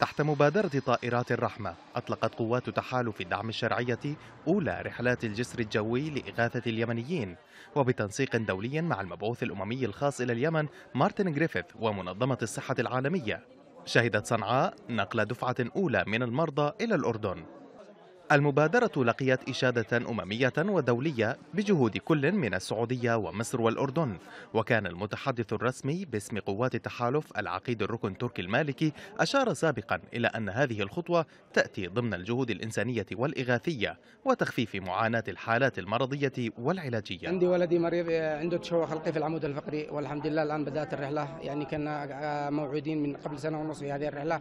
تحت مبادرة طائرات الرحمة أطلقت قوات تحالف الدعم الشرعية أولى رحلات الجسر الجوي لإغاثة اليمنيين وبتنسيق دولي مع المبعوث الأممي الخاص إلى اليمن مارتن جريفيث ومنظمة الصحة العالمية شهدت صنعاء نقل دفعة أولى من المرضى إلى الأردن المبادرة لقيت إشادة أممية ودولية بجهود كل من السعودية ومصر والأردن وكان المتحدث الرسمي باسم قوات التحالف العقيد الركن تركي المالكي أشار سابقا إلى أن هذه الخطوة تأتي ضمن الجهود الإنسانية والإغاثية وتخفيف معاناة الحالات المرضية والعلاجية عندي ولدي مريض عنده تشوه خلقي في العمود الفقري والحمد لله الآن بدأت الرحلة يعني كنا آه، موعودين من قبل سنة ونصف في هذه الرحلة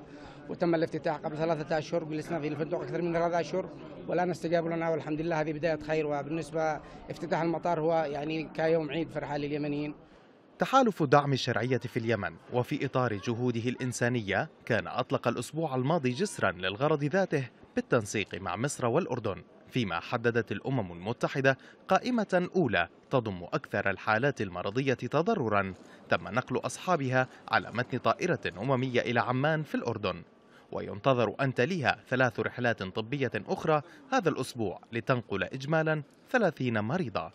وتم الافتتاح قبل ثلاثة أشهر جلسنا في الفندق أكثر من ثلاثة أشهر والان استجابوا لنا والحمد لله هذه بدايه خير وبالنسبه افتتاح المطار هو يعني كيوم عيد فرحه لليمنيين تحالف دعم الشرعية في اليمن وفي إطار جهوده الإنسانية كان أطلق الأسبوع الماضي جسرا للغرض ذاته بالتنسيق مع مصر والأردن فيما حددت الأمم المتحدة قائمة أولى تضم أكثر الحالات المرضية تضررا تم نقل أصحابها على متن طائرة أممية إلى عمان في الأردن وينتظر أن تليها ثلاث رحلات طبية أخرى هذا الأسبوع لتنقل إجمالا 30 مريضا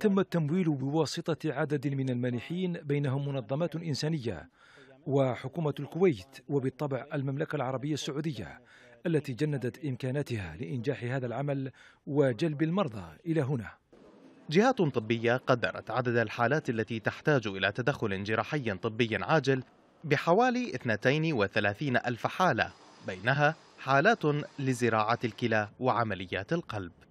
تم التمويل بواسطة عدد من المانحين بينهم منظمات إنسانية وحكومة الكويت وبالطبع المملكة العربية السعودية التي جندت إمكاناتها لإنجاح هذا العمل وجلب المرضى إلى هنا جهات طبية قدرت عدد الحالات التي تحتاج إلى تدخل جراحي طبي عاجل بحوالي 32 ألف حالة بينها حالات لزراعة الكلى وعمليات القلب